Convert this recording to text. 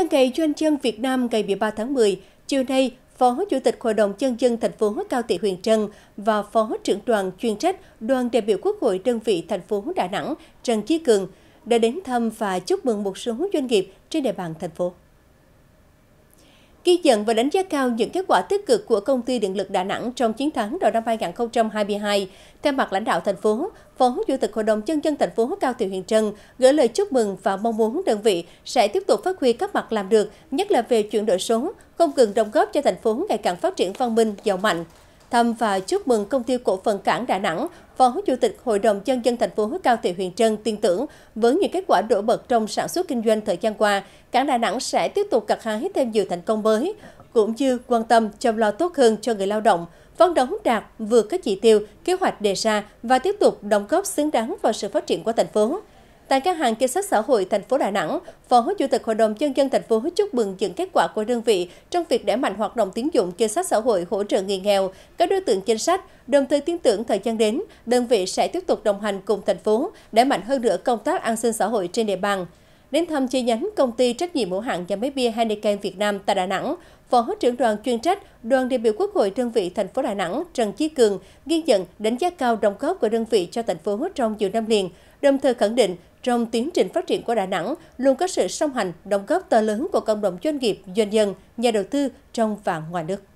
nhân gầy doanh dân Việt Nam ngày 13 tháng 10, chiều nay, Phó Chủ tịch Hội đồng Nhân dân thành phố Cao Thị Huyền Trân và Phó trưởng đoàn chuyên trách đoàn đại biểu Quốc hội đơn vị thành phố Đà Nẵng Trần Chí Cường đã đến thăm và chúc mừng một số doanh nghiệp trên địa bàn thành phố. Ghi nhận và đánh giá cao những kết quả tích cực của công ty điện lực Đà Nẵng trong chiến thắng đầu năm 2022, thay mặt lãnh đạo thành phố, Phó Chủ tịch Hội đồng Nhân dân thành phố Cao Thị Huyền Trân gửi lời chúc mừng và mong muốn đơn vị sẽ tiếp tục phát huy các mặt làm được, nhất là về chuyển đổi số, không ngừng đóng góp cho thành phố ngày càng phát triển văn minh, giàu mạnh thăm và chúc mừng công ty cổ phần cảng Đà Nẵng, Phó Chủ tịch Hội đồng Dân dân thành phố Cao Thị Huyền Trân tin tưởng với những kết quả nổi bật trong sản xuất kinh doanh thời gian qua, cảng Đà Nẵng sẽ tiếp tục gặt hái thêm nhiều thành công mới, cũng như quan tâm chăm lo tốt hơn cho người lao động, phấn đấu đạt vượt các chỉ tiêu, kế hoạch đề ra và tiếp tục đóng góp xứng đáng vào sự phát triển của thành phố. Tại các hàng chính sách xã hội thành phố Đà Nẵng, Phó Chủ tịch Hội đồng nhân dân thành phố chúc mừng những kết quả của đơn vị trong việc đẩy mạnh hoạt động tín dụng chính sách xã hội hỗ trợ người nghèo, các đối tượng chính sách, đồng thời tin tưởng thời gian đến, đơn vị sẽ tiếp tục đồng hành cùng thành phố đẩy mạnh hơn nữa công tác an sinh xã hội trên địa bàn. Đến thăm chi nhánh công ty trách nhiệm hữu hạn và máy bia Heineken Việt Nam tại Đà Nẵng, Phó trưởng đoàn chuyên trách, đoàn đại biểu Quốc hội đơn vị thành phố Đà Nẵng Trần Chí Cường ghi nhận đánh giá cao đóng góp của đơn vị cho thành phố trong nhiều năm liền, đồng thời khẳng định trong tiến trình phát triển của Đà Nẵng luôn có sự song hành, đóng góp to lớn của cộng đồng doanh nghiệp, doanh nhân, nhà đầu tư trong và ngoài nước.